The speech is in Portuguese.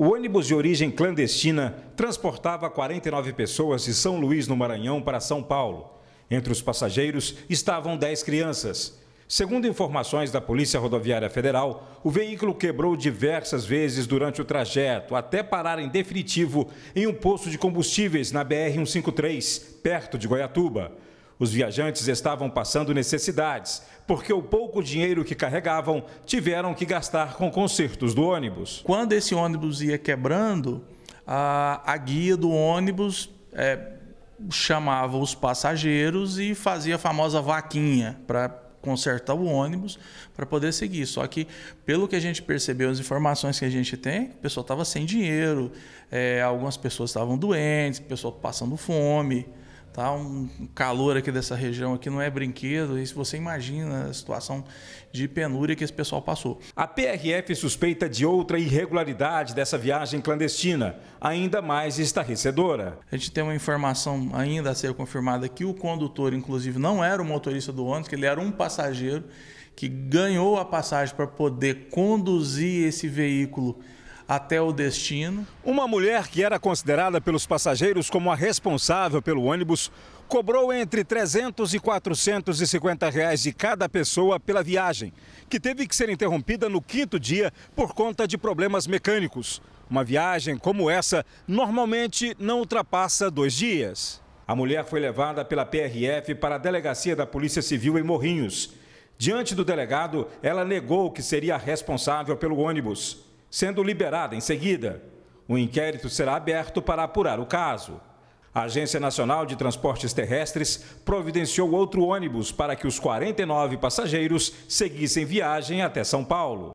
O ônibus de origem clandestina transportava 49 pessoas de São Luís, no Maranhão, para São Paulo. Entre os passageiros estavam 10 crianças. Segundo informações da Polícia Rodoviária Federal, o veículo quebrou diversas vezes durante o trajeto, até parar em definitivo em um posto de combustíveis na BR-153, perto de Goiatuba. Os viajantes estavam passando necessidades, porque o pouco dinheiro que carregavam tiveram que gastar com consertos do ônibus. Quando esse ônibus ia quebrando, a, a guia do ônibus é, chamava os passageiros e fazia a famosa vaquinha para consertar o ônibus para poder seguir. Só que, pelo que a gente percebeu, as informações que a gente tem, o pessoal estava sem dinheiro, é, algumas pessoas estavam doentes, o pessoal passando fome. Tá um calor aqui dessa região aqui não é brinquedo, e se você imagina a situação de penúria que esse pessoal passou. A PRF suspeita de outra irregularidade dessa viagem clandestina, ainda mais estarrecedora. A gente tem uma informação ainda a ser confirmada que o condutor, inclusive, não era o motorista do ônibus, que ele era um passageiro que ganhou a passagem para poder conduzir esse veículo até o destino. Uma mulher que era considerada pelos passageiros como a responsável pelo ônibus cobrou entre 300 e 450 reais de cada pessoa pela viagem, que teve que ser interrompida no quinto dia por conta de problemas mecânicos. Uma viagem como essa normalmente não ultrapassa dois dias. A mulher foi levada pela PRF para a delegacia da Polícia Civil em Morrinhos. Diante do delegado, ela negou que seria responsável pelo ônibus. Sendo liberada em seguida, o um inquérito será aberto para apurar o caso. A Agência Nacional de Transportes Terrestres providenciou outro ônibus para que os 49 passageiros seguissem viagem até São Paulo.